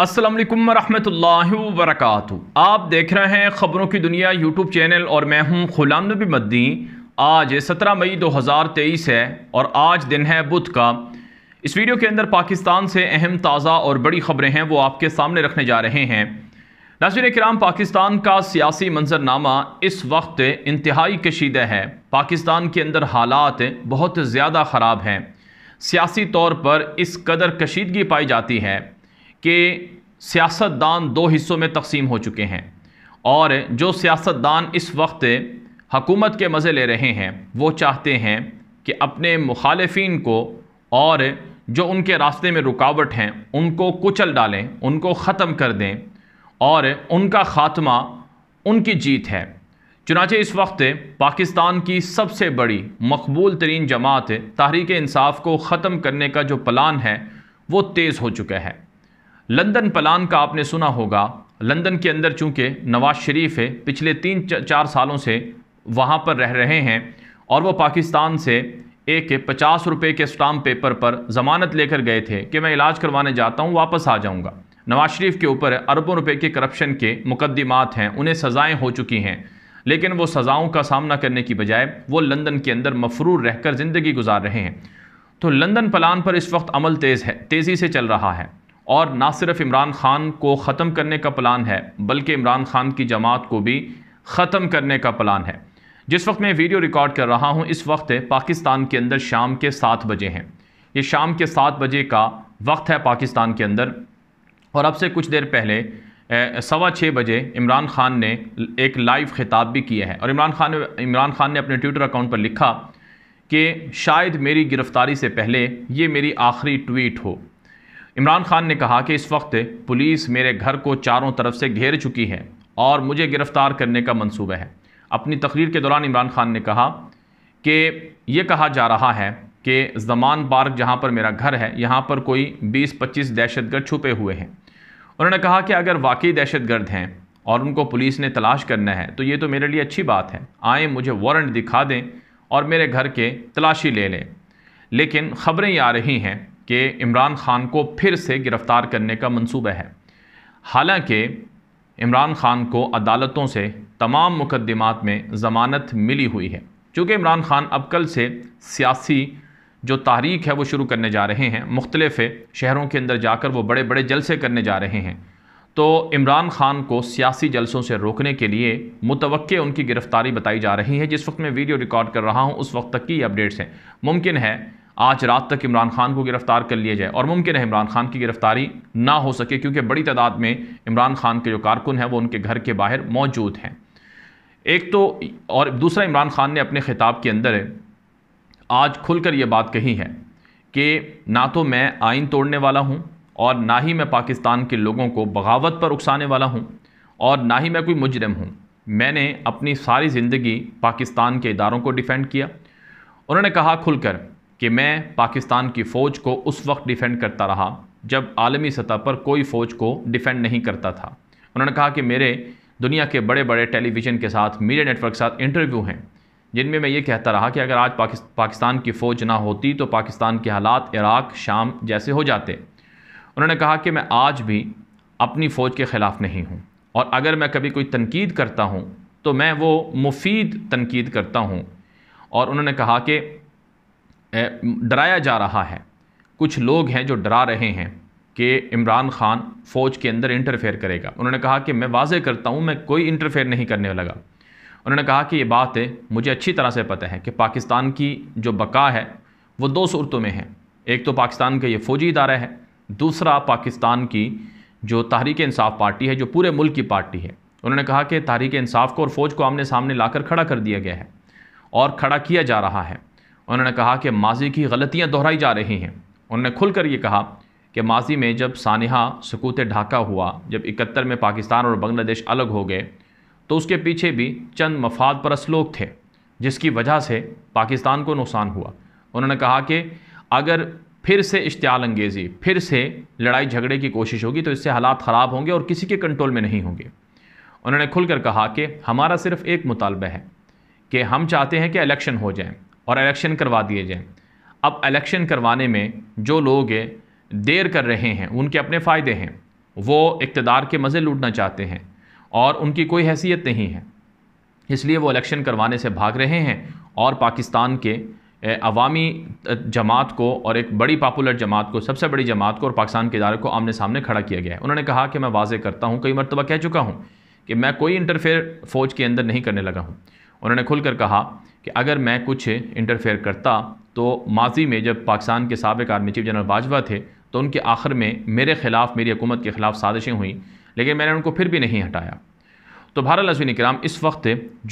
अस्सलाम वालेकुम रहमतुल्लाहि आप देख रहे हैं ख़बरों की दुनिया यूट्यूब चैनल और मैं हूं गुलाम नबी मद्दी आज 17 मई 2023 है और आज दिन है बुध का इस वीडियो के अंदर पाकिस्तान से अहम ताज़ा और बड़ी ख़बरें हैं वो आपके सामने रखने जा रहे हैं नाजिन कराम पाकिस्तान का सियासी मंजरनामा इस वक्त इंतहाई कशीदा है पाकिस्तान के अंदर हालात बहुत ज़्यादा ख़राब हैं सियासी तौर पर इस कदर कशीदगी पाई जाती है कि सियासतदान दो हिस्सों में तकसीम हो चुके हैं और जो सियासतदान इस वक्त हकूमत के मज़े ले रहे हैं वो चाहते हैं कि अपने मुखालफन को और जो उनके रास्ते में रुकावट हैं उनको कुचल डालें उनको ख़त्म कर दें और उनका ख़ात्मा उनकी जीत है चुनाचे इस वक्त पाकिस्तान की सबसे बड़ी मकबूल तरीन जमात तहरीक इंसाफ को ख़त्म करने का जो प्लान है वो तेज़ हो चुका है लंदन प्लान का आपने सुना होगा लंदन के अंदर चूंकि नवाज शरीफ है पिछले तीन चार सालों से वहाँ पर रह रहे हैं और वो पाकिस्तान से एक पचास रुपये के स्टाम्प पेपर पर ज़मानत लेकर गए थे कि मैं इलाज करवाने जाता हूँ वापस आ जाऊँगा नवाज शरीफ के ऊपर अरबों रुपये के करप्शन के मुकदमात हैं उन्हें सज़ाएँ हो चुकी हैं लेकिन वो सज़ाओं का सामना करने की बजाय वो लंदन के अंदर मफरूर रहकर ज़िंदगी गुजार रहे हैं तो लंदन प्लान पर इस वक्त अमल तेज़ है तेज़ी से चल रहा है और ना सिर्फ इमरान ख़ान को ख़त्म करने का प्लान है बल्कि इमरान ख़ान की जमात को भी ख़त्म करने का प्लान है जिस वक्त मैं वीडियो रिकॉर्ड कर रहा हूँ इस वक्त पाकिस्तान के अंदर शाम के सात बजे हैं ये शाम के सात बजे का वक्त है पाकिस्तान के अंदर और अब से कुछ देर पहले सवा छः बजे इमरान ख़ान ने एक लाइव ख़िताब भी किया है और इमरान खान इमरान ख़ान ने अपने ट्विटर अकाउंट पर लिखा कि शायद मेरी गिरफ़्तारी से पहले ये मेरी आखिरी ट्वीट हो इमरान खान ने कहा कि इस वक्त पुलिस मेरे घर को चारों तरफ से घेर चुकी है और मुझे गिरफ्तार करने का मंसूबा है अपनी तकरीर के दौरान इमरान खान ने कहा कि ये कहा जा रहा है कि जमान पार्क जहाँ पर मेरा घर है यहाँ पर कोई 20-25 दहशतगर्द छुपे हुए हैं उन्होंने कहा कि अगर वाकई दहशतगर्द हैं और उनको पुलिस ने तलाश करना है तो ये तो मेरे लिए अच्छी बात है आए मुझे वारंट दिखा दें और मेरे घर के तलाशी ले लें लेकिन ख़बरें ये आ रही हैं कि इमरान खान को फिर से गिरफ़्तार करने का मंसूबा है हालांकि इमरान खान को अदालतों से तमाम मुकदमात में ज़मानत मिली हुई है चूँकि इमरान खान अब कल से सियासी जो तारीख है वो शुरू करने जा रहे हैं मुख्तलिफ़ शहरों के अंदर जाकर वो बड़े बड़े जलसे करने जा रहे हैं तो इमरान खान को सियासी जलसों से रोकने के लिए मुतव उनकी गिरफ़्तारी बताई जा रही है जिस वक्त मैं वीडियो रिकॉर्ड कर रहा हूँ उस वक्त तक की अपडेट्स हैं मुमकिन है आज रात तक इमरान खान को गिरफ्तार कर लिया जाए और मुमकिन है इमरान खान की गिरफ्तारी ना हो सके क्योंकि बड़ी तादाद में इमरान खान के जो कारकुन हैं वो उनके घर के बाहर मौजूद हैं एक तो और दूसरा इमरान खान ने अपने खिताब के अंदर आज खुलकर ये बात कही है कि ना तो मैं आइन तोड़ने वाला हूँ और ना ही मैं पाकिस्तान के लोगों को बगावत पर उकसाने वाला हूँ और ना ही मैं कोई मुजरम हूँ मैंने अपनी सारी ज़िंदगी पाकिस्तान के इदारों को डिफेंड किया उन्होंने कहा खुलकर कि मैं पाकिस्तान की फ़ौज को उस वक्त डिफेंड करता रहा जब आलमी सतह पर कोई फ़ौज को डिफेंड नहीं करता था उन्होंने कहा कि मेरे दुनिया के बड़े बड़े टेलीविज़न के साथ मीडिया नेटवर्क के साथ इंटरव्यू हैं जिनमें मैं ये कहता रहा कि अगर आज पाकिस्तान की फ़ौज ना होती तो पाकिस्तान के हालात इराक़ शाम जैसे हो जाते उन्होंने कहा कि मैं आज भी अपनी फ़ौज के ख़िलाफ़ नहीं हूँ और अगर मैं कभी कोई तनकीद करता हूँ तो मैं वो मुफीद तनकीद करता हूँ और उन्होंने कहा कि डराया जा रहा है कुछ लोग हैं जो डरा रहे हैं कि इमरान खान फ़ौज के अंदर इंटरफेयर करेगा उन्होंने कहा कि मैं वाजे करता हूँ मैं कोई इंटरफेयर नहीं करने लगा उन्होंने कहा कि ये बात है मुझे अच्छी तरह से पता है कि पाकिस्तान की जो बका है वो दो सूरतों में है एक तो पाकिस्तान का ये फ़ौजी इदारा है दूसरा पाकिस्तान की जो तहरीक इंसाफ पार्टी है जो पूरे मुल्क की पार्टी है उन्होंने कहा कि तहरीक इंसाफ को और फ़ौज को आमने सामने लाकर खड़ा कर दिया गया है और खड़ा किया जा रहा है उन्होंने कहा कि माजी की गलतियाँ दोहराई जा रही हैं उन्होंने खुलकर ये कहा कि माजी में जब सानहा सकूत ढाका हुआ जब इकहत्तर में पाकिस्तान और बांग्लादेश अलग हो गए तो उसके पीछे भी चंद मफाद परस लोग थे जिसकी वजह से पाकिस्तान को नुकसान हुआ उन्होंने कहा कि अगर फिर से इश्तियाल अंगेज़ी फिर से लड़ाई झगड़े की कोशिश होगी तो इससे हालात ख़राब होंगे और किसी के कंट्रोल में नहीं होंगे उन्होंने खुलकर कहा कि हमारा सिर्फ एक मुतालबा है कि हम चाहते हैं कि इलेक्शन हो जाएं और इलेक्शन करवा दिए जाएँ अब इलेक्शन करवाने में जो लोग देर कर रहे हैं उनके अपने फ़ायदे हैं वो इकतदार के मज़े लूटना चाहते हैं और उनकी कोई हैसियत नहीं है इसलिए वो इलेक्शन करवाने से भाग रहे हैं और पाकिस्तान के अवामी जमात को और एक बड़ी पापुलर जमात को सबसे बड़ी जमात को और पाकिस्तान के इदारे को आमने सामने खड़ा किया गया है उन्होंने कहा कि मैं वाजे करता हूँ कई मरतबा कह चुका हूँ कि मैं कोई इंटरफेयर फ़ौज के अंदर नहीं करने लगा हूँ उन्होंने खुलकर कहा कि अगर मैं कुछ इंटरफेयर करता तो माजी में जब पाकिस्तान के सबक आर्मी चीफ जनरल बाजवा थे तो उनके आखिर में मेरे ख़िलाफ़ मेरी हुकूमत के ख़िलाफ़ साजिशें हुई लेकिन मैंने उनको फिर भी नहीं हटाया तो भारत लजवी कराम इस वक्त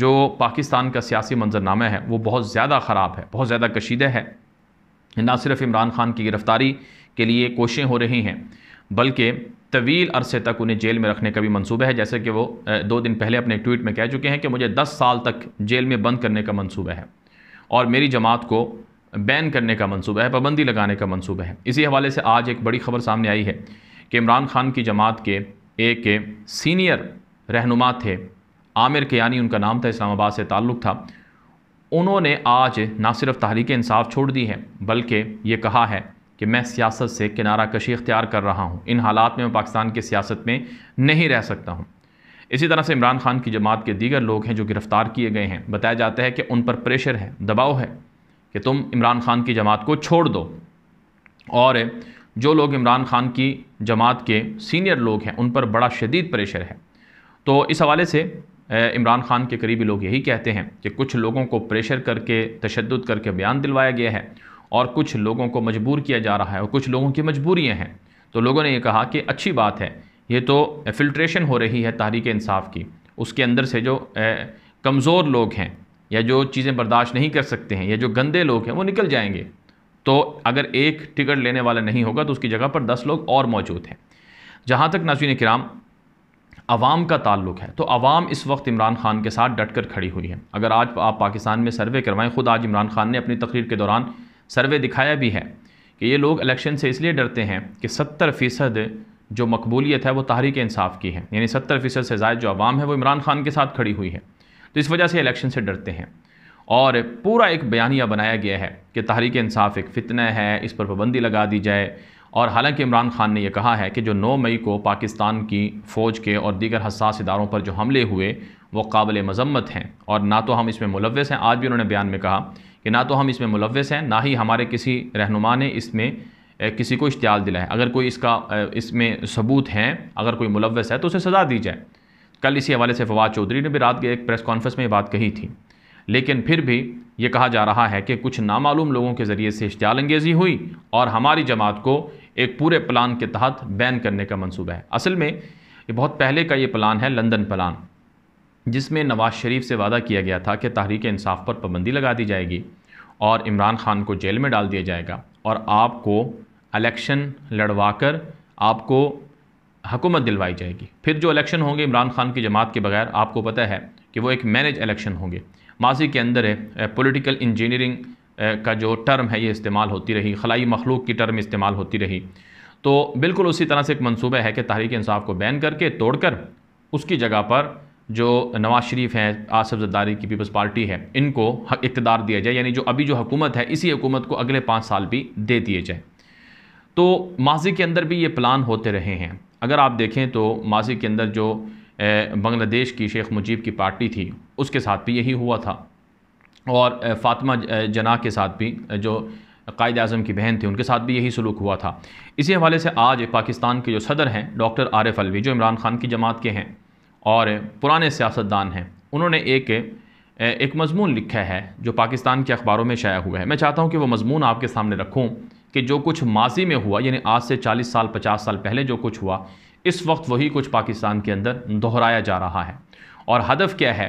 जो पाकिस्तान का सियासी मंजरनामा है वो बहुत ज़्यादा ख़राब है बहुत ज़्यादा कशीदा है ना सिर्फ इमरान खान की गिरफ़्तारी के लिए कोशिशें हो रही हैं बल्कि तवील अरसे तक उन्हें जेल में रखने का भी मनसूबा है जैसे कि वो दो दिन पहले अपने ट्वीट में कह चुके हैं कि मुझे 10 साल तक जेल में बंद करने का मनसूबा है और मेरी जमात को बैन करने का मनसूबा है पाबंदी लगाने का मनसूबा है इसी हवाले से आज एक बड़ी खबर सामने आई है कि इमरान खान की जमात के एक सीनियर रहनुमा थे आमिर के यानी उनका नाम था इस्लामाबाद से ताल्लुक़ था उन्होंने आज ना सिर्फ तहरीक इंसाफ छोड़ दी है बल्कि ये कहा है कि मैं सियासत से किनारा कशी इख्तियार कर रहा हूँ इन हालात में मैं पाकिस्तान की सियासत में नहीं रह सकता हूँ इसी तरह से इमरान खान की जमात के दीगर लोग हैं जो गिरफ़्तार किए गए हैं बताया जाता है कि उन पर प्रेशर है दबाव है कि तुम इमरान खान की जमात को छोड़ दो और जो लोग इमरान खान की जमात के सीनियर लोग हैं उन पर बड़ा शदीद प्रेशर है तो इस हवाले से इमरान खान के करीबी लोग यही कहते हैं कि कुछ लोगों को प्रेशर करके तशद करके बयान दिलवाया गया है और कुछ लोगों को मजबूर किया जा रहा है और कुछ लोगों की मजबूरियाँ हैं तो लोगों ने ये कहा कि अच्छी बात है ये तो फिल्ट्रेशन हो रही है तहरीक इंसाफ की उसके अंदर से जो कमज़ोर लोग हैं या जो चीज़ें बर्दाश्त नहीं कर सकते हैं या जो गंदे लोग हैं वो निकल जाएंगे तो अगर एक टिकट लेने वाला नहीं होगा तो उसकी जगह पर दस लोग और मौजूद हैं जहाँ तक नाजीन कराम आवाम का ताल्लुक है तो आवाम इस वक्त इमरान खान के साथ डट कर खड़ी हुई है अगर आज आप पाकिस्तान में सर्वे करवाएं खुद आज इमरान खान ने अपनी तकरीर के दौरान सर्वे दिखाया भी है कि ये लोग इलेक्शन से इसलिए डरते हैं कि सत्तर फ़ीसद जो मकबूलियत है वो तहरीक इंसाफ की है यानी सत्तर फ़ीसद से ज़ायद जो आवाम है वो इमरान खान के साथ खड़ी हुई है तो इस वजह से इलेक्शन से डरते हैं और पूरा एक बयानिया बनाया गया है कि तहरीक इंसाफ एक फ़ितना है इस पर पाबंदी लगा दी जाए और हालांकि इमरान खान ने यह कहा है कि जो 9 मई को पाकिस्तान की फ़ौज के और दीगर हसास इदारों पर जो हमले हुए वो काबिल मजम्मत हैं और ना तो हम इसमें मुलवस हैं आज भी उन्होंने बयान में कहा कि ना तो हम इसमें मुलवस हैं ना ही हमारे किसी रहनुमा ने इसमें किसी को इश्तियाल है अगर कोई इसका इसमें सबूत हैं अगर कोई मुलवस है तो उसे सज़ा दी जाए कल इसी हवाले से फवाद चौधरी ने भी रात के एक प्रेस कॉन्फ्रेंस में बात कही थी लेकिन फिर भी ये कहा जा रहा है कि कुछ नामालूम लोगों के ज़रिए से इश्तियाल अंगेज़ी हुई और हमारी जमात को एक पूरे प्लान के तहत बैन करने का मनसूबा है असल में ये बहुत पहले का ये प्लान है लंदन प्लान जिसमें नवाज शरीफ से वादा किया गया था कि तहरीक इंसाफ पर पाबंदी लगा दी जाएगी और इमरान खान को जेल में डाल दिया जाएगा और आपको इलेक्शन लड़वाकर आपको हुकूमत दिलवाई जाएगी फिर जो इलेक्शन होंगे इमरान खान की जमात के बगैर आपको पता है कि वो एक मैनेज इलेक्शन होंगे माजी के अंदर है इंजीनियरिंग का जो टर्म है ये इस्तेमाल होती रही खलाई मखलूक की टर्म इस्तेमाल होती रही तो बिल्कुल उसी तरह से एक मनसूबा है कि तहरीक इंसाफ को बैन करके तोड़कर उसकी जगह पर जो नवाज शरीफ हैं आसफ़ जद्दारी की पीपल्स पार्टी है इनको इकतदार दिया जाए यानी जो अभी जो हुकूमत है इसी हुकूमत को अगले पाँच साल भी दे दिए जाए तो माजी के अंदर भी ये प्लान होते रहे हैं अगर आप देखें तो माजी के अंदर जो बांग्लादेश की शेख मुजीब की पार्टी थी उसके साथ भी यही हुआ था और फातिमा जना के साथ भी जो कायद अजम की बहन थी उनके साथ भी यही सलूक हुआ था इसी हवाले से आज पाकिस्तान के जो सदर हैं डॉक्टर आरिफ अलवी जो इमरान खान की जमात के हैं और पुराने सियासतदान हैं उन्होंने एक एक मजमून लिखा है जो पाकिस्तान के अखबारों में शाया हुआ है मैं चाहता हूँ कि वह मजमून आपके सामने रखूँ कि जो कुछ माजी में हुआ यानी आज से 40 साल 50 साल पहले जो कुछ हुआ इस वक्त वही कुछ पाकिस्तान के अंदर दोहराया जा रहा है और हदफ क्या है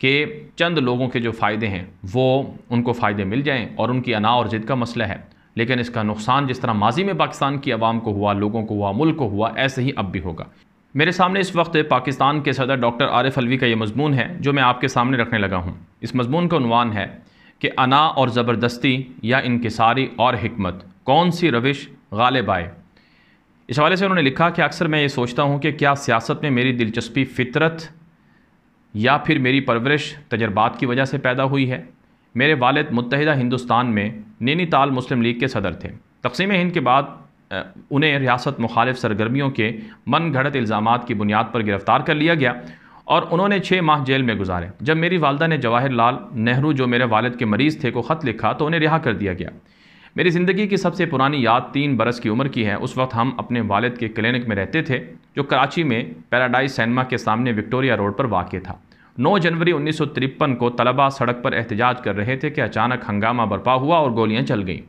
कि चंद लोगों के जो फ़ायदे हैं वो उनको फ़ायदे मिल जाएँ और उनकी अना और जिद का मसला है लेकिन इसका नुकसान जिस तरह माजी में पाकिस्तान की आवाम को हुआ लोगों को हुआ मुल्क को हुआ ऐसे ही अब भी होगा मेरे सामने इस वक्त पाकिस्तान के सदर डॉक्टर आरिफ अलवी का ये मजमून है जो मैं आपके सामने रखने लगा हूँ इस मजमून का अनवान है कि अना और ज़बरदस्ती या इनकसारी और हमत कौन सी रविश गालिब आए इस हवाले से उन्होंने लिखा कि अक्सर मैं ये सोचता हूँ कि क्या सियासत में मेरी दिलचस्पी फितरत या फिर मेरी परवरिश तजर्बात की वजह से पैदा हुई है मेरे वालद मुतहदा हिंदुस्तान में नैनीताल मुस्लिम लीग के सदर थे तकसीम हिंद के बाद उन्हें रियासत मुखालिफ सरगर्मियों के मन घड़त इल्ज़ाम की बुनियाद पर गिरफ़्तार कर लिया गया और उन्होंने छः माह जेल में गुजारे जब मेरी वालदा ने जवाहर लाल नेहरू जो मेरे वालद के मरीज़ थे को ख़त लिखा तो उन्हें रिहा कर दिया गया मेरी ज़िंदगी की सबसे पुरानी याद तीन बरस की उम्र की है उस वक्त हम अपने वालद के क्लिनिक में रहते थे जो कराची में पैराडाइज सैनमा के सामने विक्टोरिया रोड पर वाक़ था 9 जनवरी उन्नीस को तलबा सड़क पर एहतजाज कर रहे थे कि अचानक हंगामा बर्पा हुआ और गोलियां चल गईं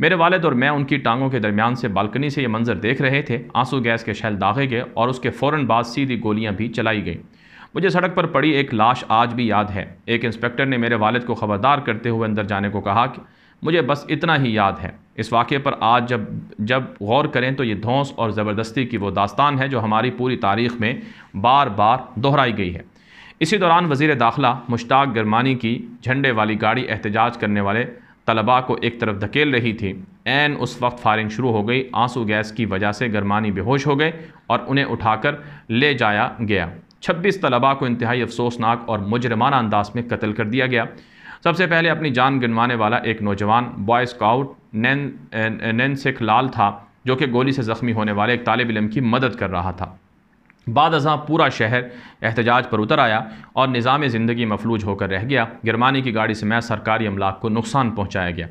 मेरे वालद और मैं उनकी टांगों के दरमियान से बालकनी से ये मंजर देख रहे थे आंसू गैस के शैल दागे गए और उसके फ़ौर बाद सीधी गोलियाँ भी चलाई गईं मुझे सड़क पर पड़ी एक लाश आज भी याद है एक इंस्पेक्टर ने मेरे वालद को ख़बरदार करते हुए अंदर जाने को कहा कि मुझे बस इतना ही याद है इस वाक़े पर आज जब जब गौर करें तो ये धौंस और ज़बरदस्ती की वो दास्तान है जो हमारी पूरी तारीख में बार बार दोहराई गई है इसी दौरान वजीर दाखिला मुश्ताक गरमानी की झंडे वाली गाड़ी एहतजाज करने वाले तलबा को एक तरफ धकेल रही थी एन उस वक्त फायरिंग शुरू हो गई आंसू गैस की वजह से गरमानी बेहोश हो गए और उन्हें उठाकर ले जाया गया छब्बीस तलबा को इंतहाई अफसोसनाक और मुजरमाना अंदाज में कत्ल कर दिया गया सबसे पहले अपनी जान गिनवाने वाला एक नौजवान बॉय स्काउट नैन नैन सिख लाल था जो कि गोली से ज़ख्मी होने वाले एक तालब इलम की मदद कर रहा था बाद अजा पूरा शहर एहतजाज पर उतर आया और निज़ाम ज़िंदगी मफलूज होकर रह गया गिरमानी की गाड़ी से मैं सरकारी अमलाक को नुकसान पहुँचाया गया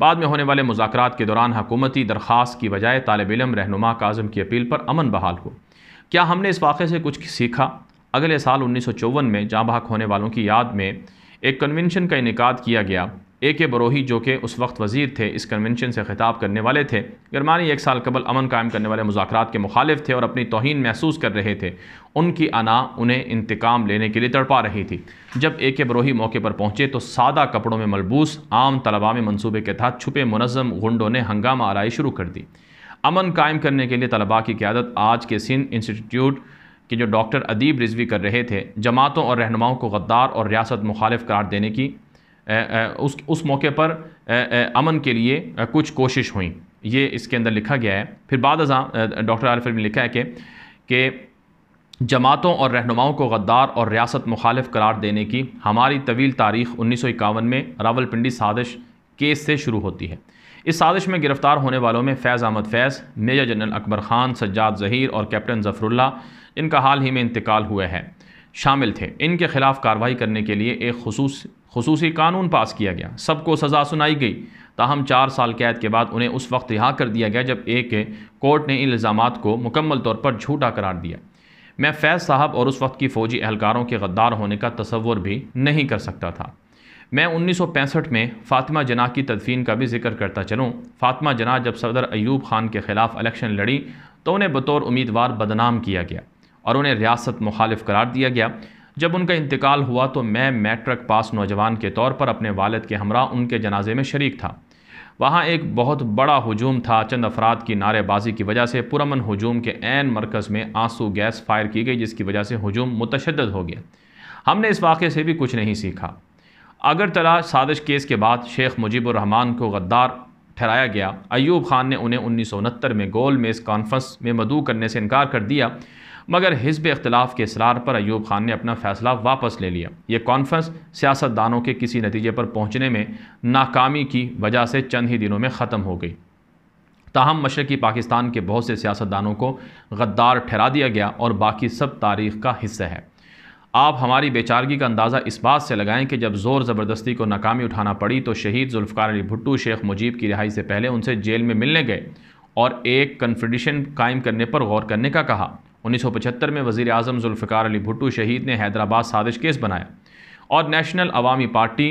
बाद में होने वाले मुजाकर के दौरान हकूमती दरख्वास्त की बजाय तालब इलम रहनुमा काजम की अपील पर अमन बहाल हो क्या हमने इस वाक़े से कुछ सीखा अगले साल उन्नीस सौ चौवन में जहाँ बाहक होने वालों की याद में एक कन्वेंशन का इनका किया गया ए के बरोही जो कि उस वक्त वजीर थे इस कन्वेंशन से खिताब करने वाले थे गरमानी एक साल कबल अमन कायम करने वाले मुजाकर के मुखालिफ थे और अपनी तोहन महसूस कर रहे थे उनकी अना उन्हें इंतकाम लेने के लिए तड़पा रही थी जब ए के बरोही मौके पर पहुँचे तो सादा कपड़ों में मलबूस आम तलबा में मनसूबे के तहत छुपे मुनज़म गुंडों ने हंगामा आरई शुरू कर दी अमन कायम करने के लिए तलबा की क्यादत आज के सिंध इंस्टीट्यूट के जो डॉक्टर अदीब रिजवी कर रहे थे जमातों और रहनुमाओं को गद्दार और रियासत मुखालिफ करार देने की उस उस मौके पर अमन के लिए कुछ कोशिश हुई ये इसके अंदर लिखा गया है फिर बाद डॉक्टर आलफिर ने लिखा है कि कि जमातों और रहनुमाओं को गद्दार और रियासत मुखालफ करार देने की हमारी तवील तारीख उन्नीस में रावलपिंडी साजिश केस से शुरू होती है इस साजिश में गिरफ़्तार होने वालों में फैज़ अहमद फैज़ मेजर जनरल अकबर ख़ान सज्जाद ज़हीर और कैप्टन ज़फ़रुल्ला इनका हाल ही में इंतकाल हुआ है शामिल थे इनके खिलाफ कार्रवाई करने के लिए एक खसूस खसूसी कानून पास किया गया सबको सज़ा सुनाई गई ताहम चार साल कैद के बाद उन्हें उस वक्त रिहा कर दिया गया जब एक कोर्ट ने इन इल्ज़ाम को मुकम्मल तौर पर झूठा करार दिया मैं फैज़ साहब और उस वक्त की फ़ौजी एहलकारों के गद्दार होने का तस्वर भी नहीं कर सकता था मैं 1965 में फ़ातिमा जना की तदफीन का भी जिक्र करता चलूँ फ़ातिमा जना जब सदर अयूब खान के ख़िलाफ़ इलेक्शन लड़ी तो उन्हें बतौर उम्मीदवार बदनाम किया गया और उन्हें रियासत मुखालिफ करार दिया गया जब उनका इंतकाल हुआ तो मैं मैट्रिक पास नौजवान के तौर पर अपने वालद के हमरा उनके जनाजे में शरीक था वहाँ एक बहुत बड़ा हजूम था चंद अफराद की नारेबाजी की वजह से पुरमन हजूम के एन मरकज़ में आंसू गैस फायर की गई जिसकी वजह से हजूम मुतशद हो गया हमने इस वाक़े से भी कुछ नहीं सीखा अगर तला साजिश केस के बाद शेख मुजीबरहमान को गद्दार ठहराया गया अयूब खान ने उन्हें उन्नीस में गोल मेज़ कॉन्फ्रेंस में मदू करने से इनकार कर दिया मगर हिजब अख्तिलाफ के इसरार पर अयूब खान ने अपना फैसला वापस ले लिया ये कॉन्फ्रेंस सियासतदानों के किसी नतीजे पर पहुँचने में नाकामी की वजह से चंद ही दिनों में ख़त्म हो गई ताहम मशरक़ी पाकिस्तान के बहुत से सियासतदानों को गद्दार ठहरा दिया गया और बाकी सब तारीख का हिस्सा है आप हमारी बेचारगी का अंदाज़ा इस बात से लगाएं कि जब ज़ोर ज़बरदस्ती को नाकामी उठाना पड़ी तो शहीद जुल्फ़ार अली भुट्टू शेख मुजीब की रिहाई से पहले उनसे जेल में मिलने गए और एक कन्फेडरेशन कायम करने पर गौर करने का कहा उन्नीस सौ पचहत्तर में वज़ी अजम ज़ुल्फ़ार अली भुट्टो शहीद ने हैदराबाद साजिश केस बनाया और नेशनल अवामी पार्टी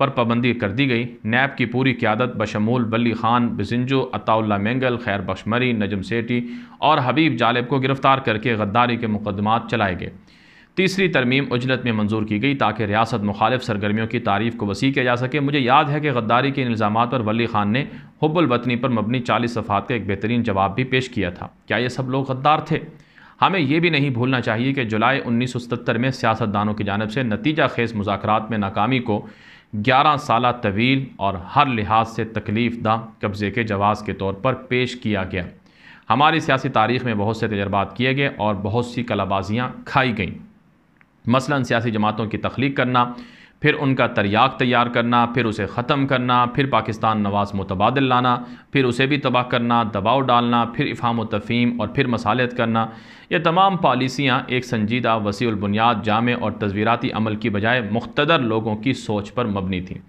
पर पाबंदी कर दी गई नैब की पूरी क्यादत बशमूल वली खान बिजिंजो अताउल्ला मेंगल खैर बशमरी नजम सेठी और हबीब जालिब को गिरफ़्तार करके गद्दारी के मुकदमा चलाए गए तीसरी तरमीम उजलत में मंजूर की गई ताकि रियासत मुखालिफ सरगर्मियों की तारीफ को वसी किया जा सके मुझे याद है कि गद्दारी के इल्ज़ाम पर वली खान ने हब्बुलवतनी पर मबनी चालीस सफ़ात का एक बेहतरीन जवाब भी पेश किया था क्या ये सब लोग गद्दार थे हमें यह भी नहीं भूलना चाहिए कि जुलाई उन्नीस सौ सतर में सियासतदानों की जानब से नतीजा खेज मुजाकर में नाकामी को ग्यारह साल तवील और हर लिहाज से तकलीफ दह कब्ज़े के जवाज़ के तौर पर पेश किया गया हमारी सियासी तारीख में बहुत से तजर्बात किए गए और बहुत सी कलाबाजियाँ खाई गईं मसला सियासी जमातों की तख्लीक करना फिर उनका तरियाक तैयार करना फिर उसे ख़त्म करना फिर पाकिस्तान नवाज मुतबादल लाना फिर उसे भी तबाह करना दबाव डालना फिर इफ़ाम तफ़ीम और फिर मसालत करना ये तमाम पॉलिसियाँ एक संजीदा वसीबुनियाद जाम और तस्वीराती अमल की बजाय मुख्तर लोगों की सोच पर मबनी थी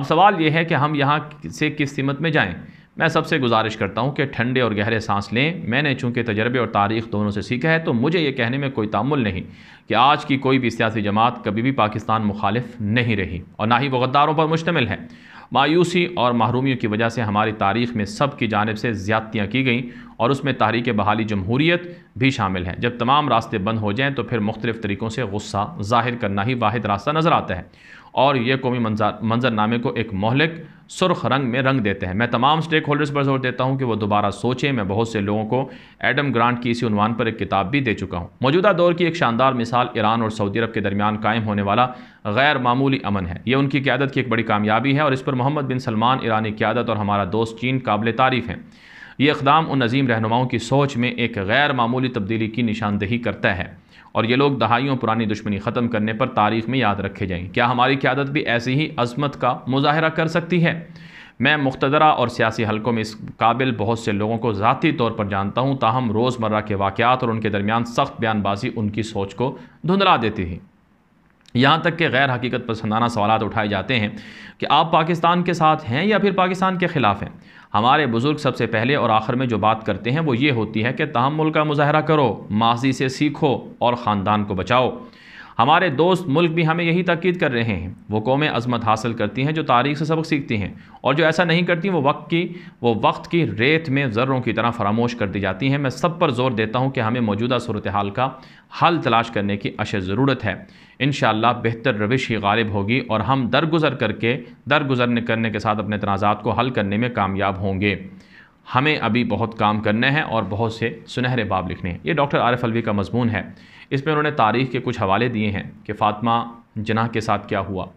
अब सवाल यह है कि हम यहाँ से किस सीमत में जाएँ मैं सबसे गुजारिश करता हूँ कि ठंडे और गहरे सांस लें मैंने चूँकि तजर्बे और तारीख दोनों से सीखा है तो मुझे ये कहने में कोई तामुल नहीं कि आज की कोई भी सियासी जमात कभी भी पाकिस्तान मुखालिफ नहीं रही और ना ही वो गद्दारों पर मुश्तमिल है मायूसी और महरूमियों की वजह से हमारी तारीख में सब की जानब से ज्यादतियाँ की गईं और उसमें तहरीक बहाली जमहूरीत भी शामिल है जब तमाम रास्ते बंद हो जाएँ तो फिर मुख्तलिफ़ तरीक़ों से गुस्सा ज़ाहिर करना ही वाद रास्ता नज़र आता है और यह कौमी मंजर मंजरनामे को एक मोहलिक सुर्ख रंग में रंग देते हैं मैं तमाम स्टेक होल्डर्स पर जोर देता हूं कि वो दोबारा सोचें मैं बहुत से लोगों को एडम ग्रांट की इसी उनवान पर एक किताब भी दे चुका हूं मौजूदा दौर की एक शानदार मिसाल ईरान और सऊदी अरब के दरमियान कायम होने वाला गैर मामूली अमन है यह उनकी क्यादत की एक बड़ी कामयाबी है और इस पर मोहम्मद बिन सलमान ईरानी क्यादत और हमारा दोस्त चीन काबिल तारीफ़ हैं ये इकदाम उन नजीम रहनुमाओं की सोच में एक गैर मामूली तब्दीली की निशानदेही करता है और ये लोग दहाइयों पुरानी दुश्मनी ख़त्म करने पर तारीख में याद रखे जाएँ क्या हमारी क्यादत भी ऐसी ही अजमत का मुजाहरा कर सकती है मैं मुख्तरा और सियासी हलकों में इस काबिल बहुत से लोगों को ज़ाती तौर पर जानता हूँ ताहम रोज़मर्रा के वाक़ात और उनके दरमियान सख्त बयानबाजी उनकी सोच को धुंधला देती है यहाँ तक के गैर हकीकत पसंदाना सवाल उठाए जाते हैं कि आप पाकिस्तान के साथ हैं या फिर पाकिस्तान के ख़िलाफ़ हैं हमारे बुज़ुर्ग सबसे पहले और आखिर में जो बात करते हैं वो ये होती है कि तहमुल का मुजाहरा करो माजी से सीखो और ख़ानदान को बचाओ हमारे दोस्त मुल्क भी हमें यही तकीद कर रहे हैं वो कौमें अजमत हासिल करती हैं जो तारीख से सबक सीखती हैं और जो ऐसा नहीं करती वो वक्त की वो वक्त की रेत में ज़र्रों की तरह फरामोश कर दी जाती हैं मैं सब पर जोर देता हूँ कि हमें मौजूदा सूरत हाल का हल तलाश करने की अशद ज़रूरत है इन बेहतर रविश ही गालिब होगी और हम दरगुजर करके दरगुजर करने के साथ अपने तनाज़ात को हल करने में कामयाब होंगे हमें अभी बहुत काम करने हैं और बहुत से सुनहरे बाब लिखने हैं ये डॉक्टर आरफ़ अलवी का मजमून है इसमें उन्होंने तारीख़ के कुछ हवाले दिए हैं कि फ़ातमा जना के साथ क्या हुआ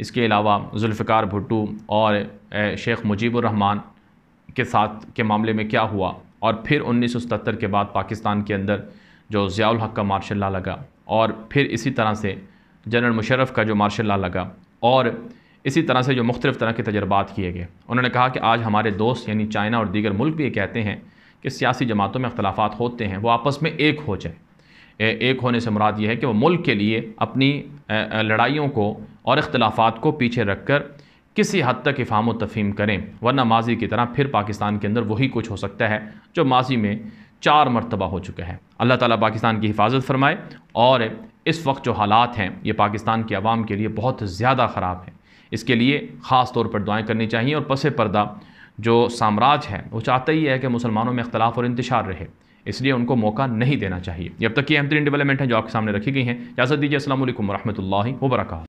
इसके अलावा जुल्फ़िकार भुट्टू और शेख मुजीबरहमान के साथ के मामले में क्या हुआ और फिर उन्नीस के बाद पाकिस्तान के अंदर जो ज़ियाल हक का मार्शल ला लगा और फिर इसी तरह से जनरल मुशरफ का जो मार्शल ला लगा और इसी तरह से जो मुख्तलिफ़ तरह के तजर्बात किए गए उन्होंने कहा कि आज हमारे दोस्त यानी चाइना और दीगर मुल्क भी ये कहते हैं कि सियासी जमातों में अख्तलाफ़ होते हैं वो आपस में एक हो जाए एक होने से मुराद ये है कि वो मुल्क के लिए अपनी लड़ाइयों को और अख्तिलाफ़ात को पीछे रख कर किसी हद तक इफ़ाम तफहीम करें वरना माजी की तरह फिर पाकिस्तान के अंदर वही कुछ हो सकता है जो माजी में चार मरतबा हो चुका है अल्लाह ताला पाकिस्तान की हिफाजत फरमाए और इस वक्त जो हालात हैं ये पाकिस्तान की आवाम के लिए बहुत ज़्यादा ख़राब हैं इसके लिए ख़ास तौर पर दुआएँ करनी चाहिए और पसे पर्दा जो साम्राज्य है वो चाहता ही है कि मुसलमानों में अख्तलाफ और इंतशार रहे इसलिए उनको मौका नहीं देना चाहिए जब तक की अहम तरीन डेवलपमेंट है जो आपके सामने रखी गई है इजाज़त दीजिए असल वरहमल वबरक